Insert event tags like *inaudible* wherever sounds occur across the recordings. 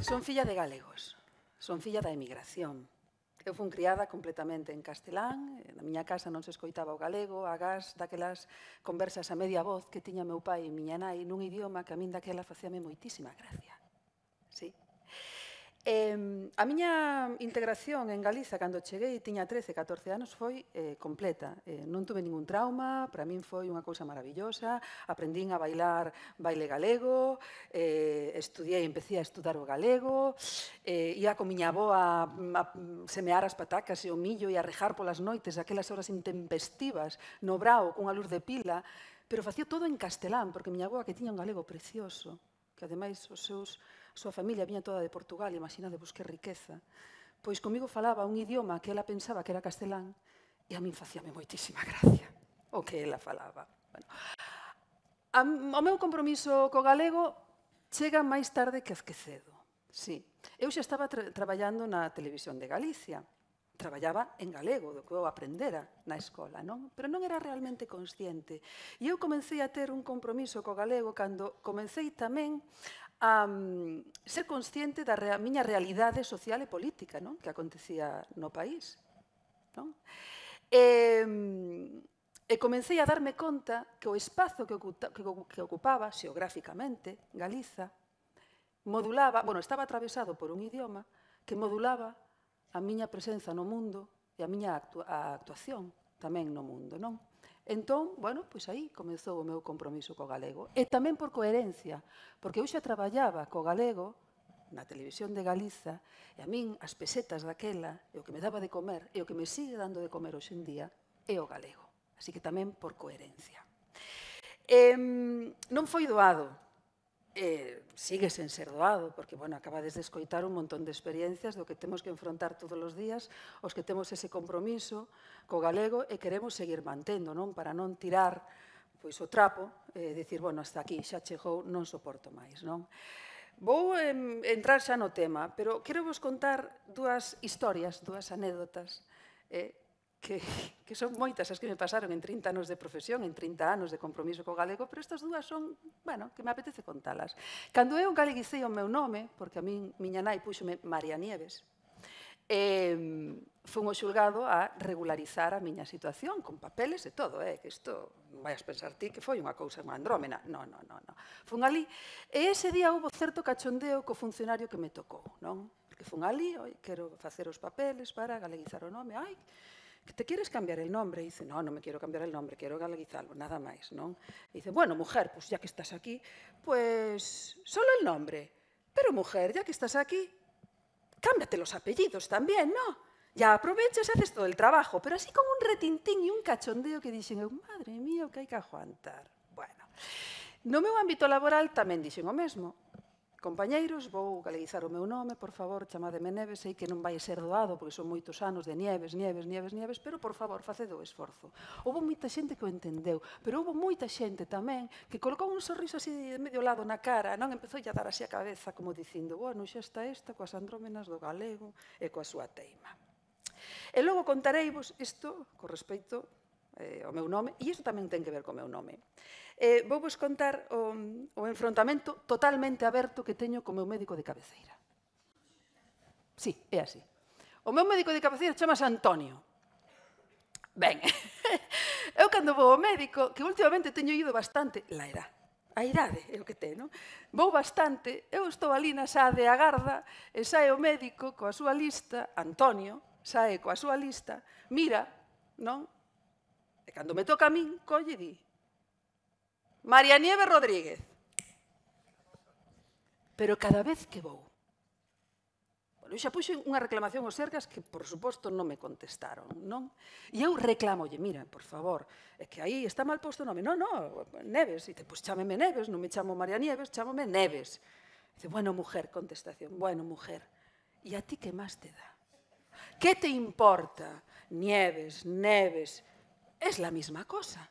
Son filla de galegos, son filla da emigración. Eu fun criada completamente en castelán, eh, na miña casa non se escoitaba o galego, agás daquelas conversas a media voz que tiña meu pai e miña nai nun idioma que a min daquela facíame moitísima gracia. Sí, Eh, a miña integración en Galiza, cando cheguei, tiña 13, 14 anos, foi eh, completa. Eh, non tuve ningún trauma, para min foi unha cousa maravillosa, aprendín a bailar baile galego, eh, estudiei, empecé a estudar o galego, eh, ia con miña aboa a, semear as patacas e o millo e a rejar polas noites, aquelas horas intempestivas, no brao, cunha luz de pila, pero facía todo en castelán, porque miña aboa que tiña un galego precioso, que ademais os seus súa familia viña toda de Portugal, de busque riqueza, pois comigo falaba un idioma que ela pensaba que era castelán e a min facíame moitísima gracia o que ela falaba. Bueno, a, o meu compromiso co galego chega máis tarde que azquecedo. Sí. Eu xa estaba tra traballando na televisión de Galicia, traballaba en galego, do que eu aprendera na escola, non? Pero non era realmente consciente. E eu comecei a ter un compromiso co galego cando comecei tamén um, ser consciente da rea, miña realidade social e política non? que acontecía no país. Non? E, e comecei a darme conta que o espazo que, ocuta, que, que ocupaba xeográficamente Galiza modulaba, bueno, estaba atravesado por un idioma que modulaba a miña presenza no mundo e a miña actua, a actuación tamén no mundo, non? Entón, bueno, pois aí comezou o meu compromiso co galego. E tamén por coherencia, porque eu xa traballaba co galego na televisión de Galiza, e a min as pesetas daquela, e o que me daba de comer, e o que me sigue dando de comer hoxe en día, é o galego. Así que tamén por coherencia. Eh, non foi doado eh, sigue sen ser doado, porque, bueno, acabades de escoitar un montón de experiencias do que temos que enfrontar todos os días, os que temos ese compromiso co galego e queremos seguir mantendo, non? Para non tirar pois o trapo e eh, decir, bueno, hasta aquí, xa chegou, non soporto máis, non? Vou eh, entrar xa no tema, pero quero vos contar dúas historias, dúas anécdotas eh, que, que son moitas as que me pasaron en 30 anos de profesión, en 30 anos de compromiso co galego, pero estas dúas son, bueno, que me apetece contalas. Cando eu galeguicei o meu nome, porque a min, miña nai púxome María Nieves, eh, fun o xulgado a regularizar a miña situación con papeles e todo, eh, que isto non vais pensar ti que foi unha cousa unha andrómena, non, non, non, non. Fun ali e ese día houve certo cachondeo co funcionario que me tocou, non? Porque fun ali, oi, quero facer os papeles para galeguizar o nome, ai, ¿te quieres cambiar el nombre? dice, no, no me quiero cambiar el nombre, quiero Galizalvo, nada más. ¿no? dice, bueno, mujer, pues ya que estás aquí, pues solo el nombre. Pero mujer, ya que estás aquí, cámbiate los apellidos también, ¿no? Ya aprovechas y haces todo el trabajo, pero así con un retintín y un cachondeo que dicen, oh, madre mía, que hay que aguantar. Bueno, no meu ámbito laboral también dicen lo mismo. Compañeiros, vou galeguizar o meu nome, por favor, chamademe Neves, sei que non vai ser doado, porque son moitos anos de Nieves, Nieves, Nieves, Nieves, pero por favor, facede o esforzo. Houve moita xente que o entendeu, pero houve moita xente tamén que colocou un sorriso así de medio lado na cara, non empezou a dar así a cabeza como dicindo, bueno, xa está esta coas andrómenas do galego e coa súa teima. E logo contareivos isto co respecto eh, ao meu nome, e isto tamén ten que ver co meu nome. Eh, vou vos contar o, o enfrontamento totalmente aberto que teño co meu médico de cabeceira. Sí, é así. O meu médico de cabeceira chamase Antonio. Ben, *laughs* eu cando vou ao médico, que últimamente teño ido bastante, la era, a idade é o que ten, non? Vou bastante, eu estou ali na xa de agarda, e sae o médico coa súa lista, Antonio, sae coa súa lista, mira, non? E cando me toca a min, colle e di, María Nieve Rodríguez. Pero cada vez que vou. Bueno, xa puxen unha reclamación aos Sergas que, por suposto, non me contestaron, non? E eu reclamolle, mira, por favor, é que aí está mal posto o nome. Non, non, Neves. E te, pois, chámeme Neves, non me chamo María Nieves, chámeme Neves. Dice, bueno, mujer, contestación, bueno, mujer, e a ti que máis te dá? Que te importa? Nieves, Neves, é a mesma cosa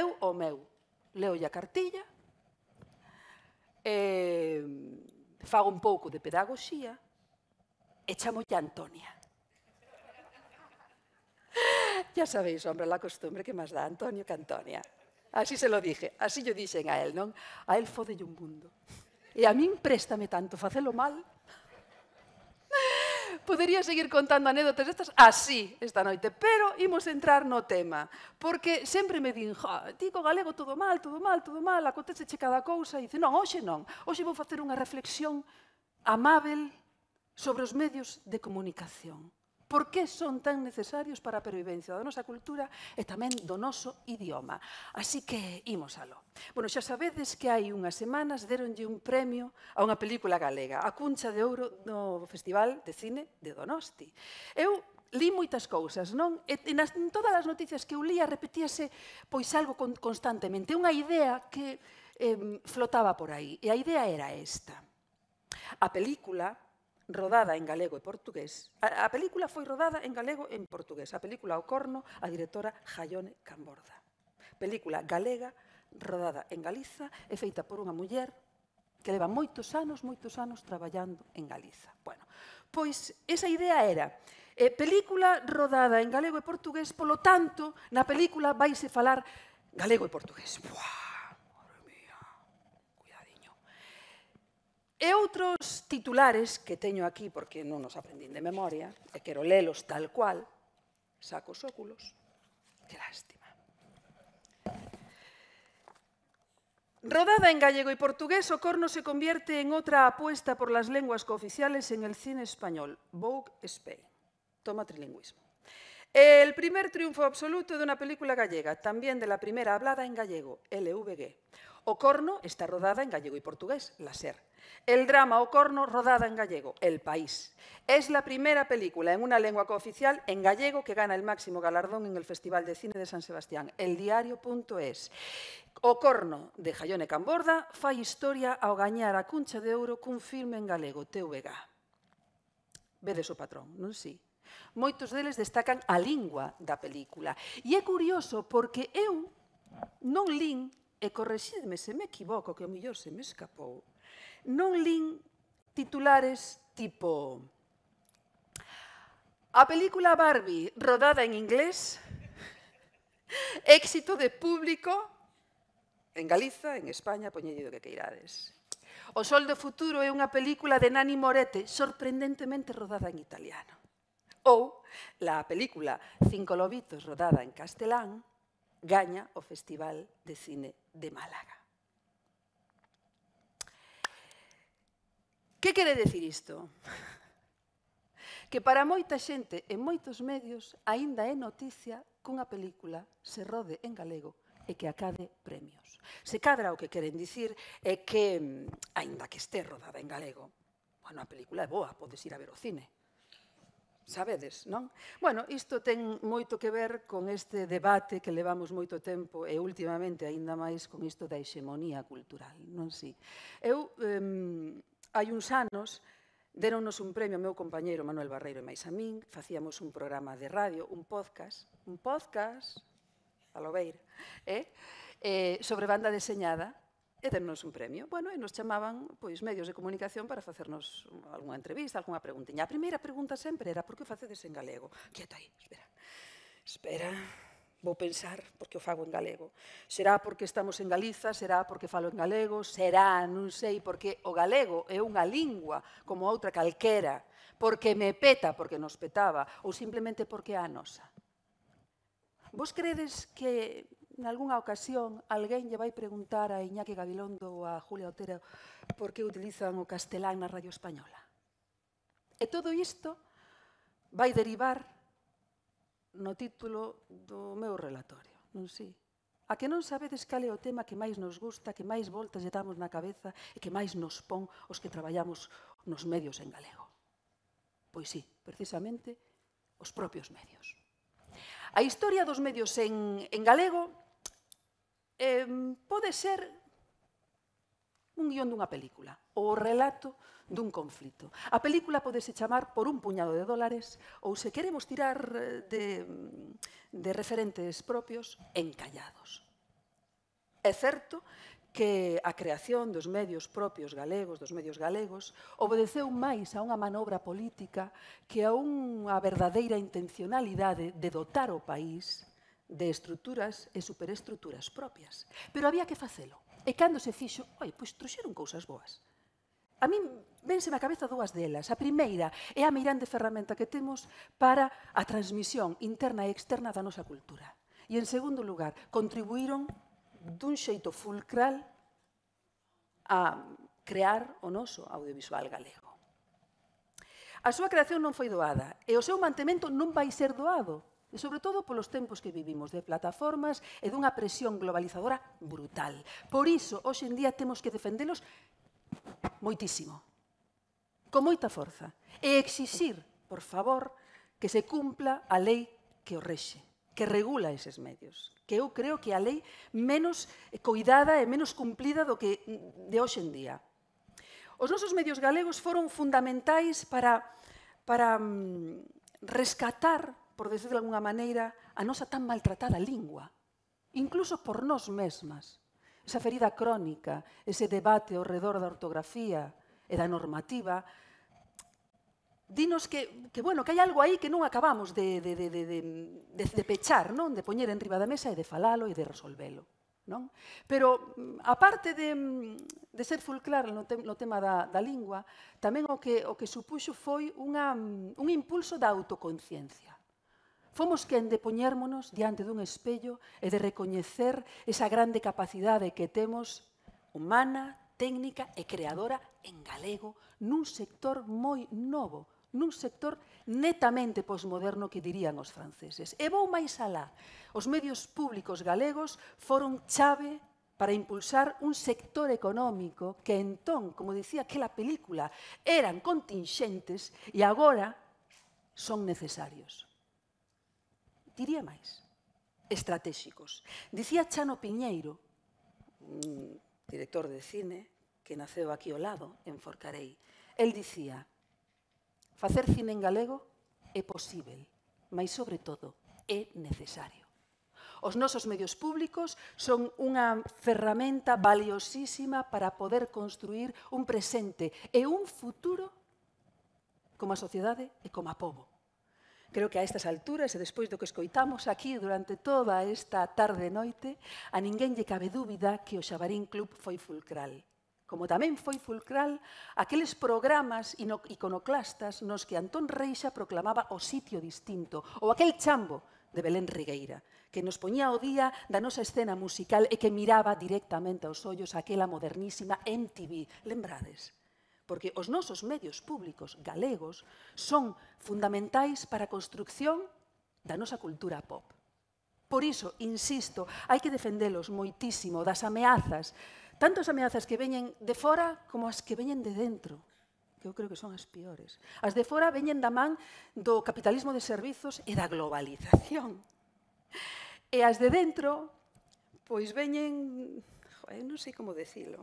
eu o meu. Leo a cartilla, eh, fago un pouco de pedagogía e chamo a Antonia. ya sabéis, hombre, la costumbre que más da Antonio que Antonia. Así se lo dije, así yo dixen a él, non? A él fode un mundo. E a min préstame tanto facelo mal Podería seguir contando anécdotas destas así esta noite, pero imos entrar no tema, porque sempre me din, ja, tico galego todo mal, todo mal, todo mal, acontece che cada cousa, e dice, non, hoxe non, hoxe vou facer unha reflexión amável sobre os medios de comunicación. Por que son tan necesarios para a pervivencia da nosa cultura e tamén do noso idioma? Así que imos alo. Bueno, xa sabedes que hai unhas semanas deronlle un premio a unha película galega, a Cuncha de Ouro no Festival de Cine de Donosti. Eu li moitas cousas, non? E nas, en todas as noticias que eu lia repetíase pois algo con, constantemente, unha idea que eh, flotaba por aí. E a idea era esta. A película rodada en galego e portugués. A, a película foi rodada en galego e en portugués. A película O Corno, a directora Jaione Camborda. Película galega rodada en Galiza e feita por unha muller que leva moitos anos, moitos anos traballando en Galiza. Bueno, pois esa idea era eh, película rodada en galego e portugués, polo tanto, na película vaise falar galego e portugués. Buah! E outros titulares que tengo aquí, porque no nos aprendí de memoria, e quero tal cual, saco óculos, qué lástima. Rodada en gallego y portugués, Corno se convierte en otra apuesta por las lenguas cooficiales en el cine español, Vogue Spain. Toma trilingüismo. El primer triunfo absoluto de una película gallega, también de la primera hablada en gallego, LVG. O Corno está rodada en gallego e portugués, la SER. El drama O Corno rodada en gallego, El País. Es la primera película en una lengua cooficial en gallego que gana el máximo galardón en el Festival de Cine de San Sebastián, El Diario.es. O Corno, de Jayone Camborda, fai historia ao gañar a cuncha de ouro cun filme en galego, TVG. Vedes o patrón, non si? Moitos deles destacan a lingua da película. E é curioso porque eu non lin e correxidme se me equivoco, que o mellor se me escapou, non lin titulares tipo A película Barbie, rodada en inglés, *laughs* éxito de público en Galiza, en España, poñelle que queirades. O Sol do Futuro é unha película de Nani Morete, sorprendentemente rodada en italiano. Ou la película Cinco lobitos, rodada en castelán, gaña o Festival de Cine de Málaga. Que quere decir isto? *laughs* Que para moita xente en moitos medios aínda é noticia cunha película se rode en galego e que acade premios. Se cadra o que queren dicir é que, mm, aínda que este rodada en galego, bueno, a película é boa, podes ir a ver o cine, Sabedes, non? Bueno, isto ten moito que ver con este debate que levamos moito tempo e últimamente aínda máis con isto da hexemonía cultural, non si? Eu, eh, hai uns anos, deronnos un premio ao meu compañeiro Manuel Barreiro e máis a min, facíamos un programa de radio, un podcast, un podcast, a lo beira, eh? eh, sobre banda deseñada, e dennos un premio. Bueno, e nos chamaban pois medios de comunicación para facernos algunha entrevista, algunha preguntiña. A primeira pregunta sempre era por que o facedes en galego? Quieto aí, espera. Espera, vou pensar por que o fago en galego. Será porque estamos en Galiza, será porque falo en galego, será, non sei, porque o galego é unha lingua como outra calquera, porque me peta, porque nos petaba, ou simplemente porque é a nosa. Vos credes que nalgúnha ocasión alguén lle vai preguntar a Iñaki Gabilondo ou a Julia Otero por que utilizan o castelán na radio española. E todo isto vai derivar no título do meu relatorio, non si? A que non sabedes cal é o tema que máis nos gusta, que máis voltas lle damos na cabeza e que máis nos pon os que traballamos nos medios en galego. Pois sí, precisamente, os propios medios. A historia dos medios en, en galego eh, pode ser un guión dunha película, ou o relato dun conflito. A película podese chamar por un puñado de dólares, ou se queremos tirar eh, de, de referentes propios, encallados. É certo que a creación dos medios propios galegos, dos medios galegos, obedeceu máis a unha manobra política que a unha verdadeira intencionalidade de dotar o país de estruturas e superestruturas propias. Pero había que facelo. E cando se fixo, oi, pois trouxeron cousas boas. A mí vense na cabeza dúas delas. A primeira é a mirante ferramenta que temos para a transmisión interna e externa da nosa cultura. E, en segundo lugar, contribuíron dun xeito fulcral a crear o noso audiovisual galego. A súa creación non foi doada e o seu mantemento non vai ser doado, E sobre todo polos tempos que vivimos de plataformas e dunha presión globalizadora brutal. Por iso, hoxe en día temos que defendelos moitísimo, con moita forza, e exixir, por favor, que se cumpla a lei que o rexe, que regula eses medios, que eu creo que a lei menos coidada e menos cumplida do que de hoxe en día. Os nosos medios galegos foron fundamentais para, para mm, rescatar por decir de alguna maneira, a nosa tan maltratada lingua, incluso por nós mesmas. Esa ferida crónica, ese debate ao redor da ortografía e da normativa, dinos que, que, bueno, que hai algo aí que non acabamos de, de, de, de, de, de, de pechar, non? de poñer en riba da mesa e de falalo e de resolvelo. Non? Pero, mm, aparte de, mm, de ser fulcral no, te, no tema da, da lingua, tamén o que, o que supuxo foi unha, mm, un impulso da autoconciencia. Fomos quen de poñérmonos diante dun espello e de recoñecer esa grande capacidade que temos humana, técnica e creadora en galego nun sector moi novo, nun sector netamente posmoderno que dirían os franceses. E vou máis alá. Os medios públicos galegos foron chave para impulsar un sector económico que entón, como dicía aquela película, eran contingentes e agora son necesarios diría máis, estratégicos. Dicía Chano Piñeiro, director de cine, que naceu aquí ao lado, en Forcarei, el dicía, facer cine en galego é posible, mas, sobre todo, é necesario. Os nosos medios públicos son unha ferramenta valiosísima para poder construir un presente e un futuro como a sociedade e como a povo. Creo que a estas alturas e despois do que escoitamos aquí durante toda esta tarde noite, a ninguén lle cabe dúbida que o Xabarín Club foi fulcral. Como tamén foi fulcral aqueles programas iconoclastas nos que Antón Reixa proclamaba o sitio distinto, ou aquel chambo de Belén Rigueira, que nos poñía o día da nosa escena musical e que miraba directamente aos ollos aquela modernísima MTV. Lembrades? porque os nosos medios públicos galegos son fundamentais para a construcción da nosa cultura pop. Por iso, insisto, hai que defendelos moitísimo das ameazas, tanto as ameazas que veñen de fora como as que veñen de dentro, que eu creo que son as piores. As de fora veñen da man do capitalismo de servizos e da globalización. E as de dentro, pois veñen... Joder, non sei como decilo.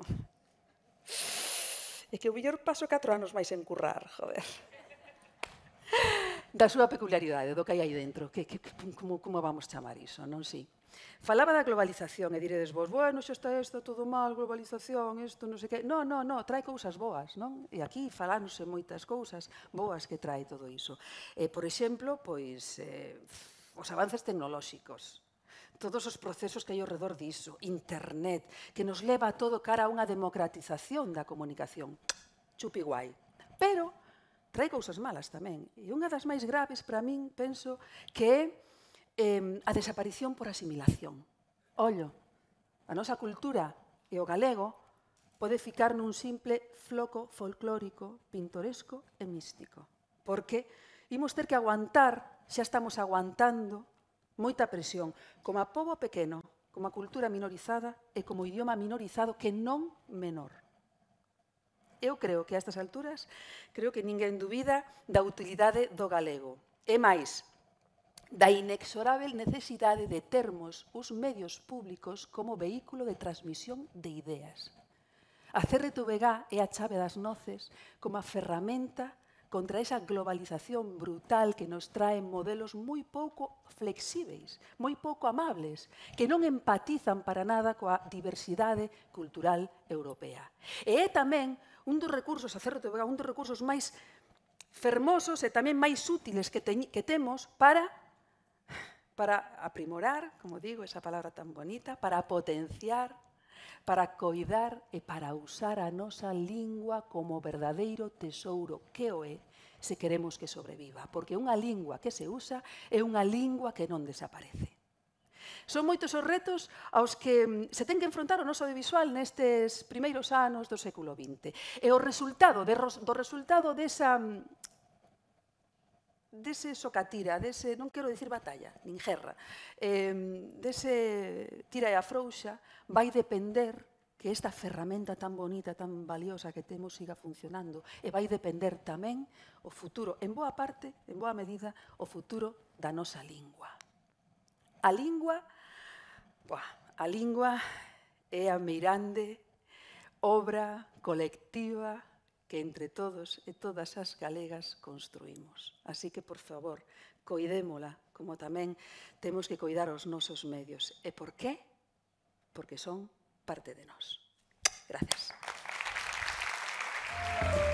É que o mellor paso catro anos máis en currar, joder. Da súa peculiaridade, do que hai aí dentro, que, que, como, como vamos chamar iso, non si? Falaba da globalización e diredes vos, bueno, xa está isto todo mal, globalización, isto non sei que... Non, non, non, trae cousas boas, non? E aquí falándose moitas cousas boas que trae todo iso. Eh, por exemplo, pois, eh, os avances tecnolóxicos todos os procesos que hai ao redor diso, internet, que nos leva a todo cara a unha democratización da comunicación. Chupi guai. Pero trae cousas malas tamén. E unha das máis graves para min, penso, que é eh, a desaparición por asimilación. Ollo, a nosa cultura e o galego pode ficar nun simple floco folclórico, pintoresco e místico. Porque imos ter que aguantar, xa estamos aguantando, moita presión, como a pobo pequeno, como a cultura minorizada e como idioma minorizado que non menor. Eu creo que a estas alturas, creo que ninguén dubida da utilidade do galego. E máis, da inexorável necesidade de termos os medios públicos como vehículo de transmisión de ideas. A CRTVG é a chave das noces como a ferramenta contra esa globalización brutal que nos trae modelos moi pouco flexíveis, moi pouco amables, que non empatizan para nada coa diversidade cultural europea. E é tamén un dos recursos, a un dos recursos máis fermosos e tamén máis útiles que, te, que temos para para aprimorar, como digo, esa palabra tan bonita, para potenciar para coidar e para usar a nosa lingua como verdadeiro tesouro que o é se queremos que sobreviva, porque unha lingua que se usa é unha lingua que non desaparece. Son moitos os retos aos que mm, se ten que enfrontar o noso audiovisual nestes primeiros anos do século XX. E o resultado, de, do resultado desa mm, dese socatira, dese, non quero dicir batalla, nin guerra, eh, dese tira e afrouxa, vai depender que esta ferramenta tan bonita, tan valiosa que temos siga funcionando e vai depender tamén o futuro, en boa parte, en boa medida, o futuro da nosa lingua. A lingua, boa, a lingua é a mirande obra colectiva que entre todos e todas as galegas construímos. Así que, por favor, coidémola, como tamén temos que coidar os nosos medios. E por qué? Porque son parte de nós. Gracias. Gracias.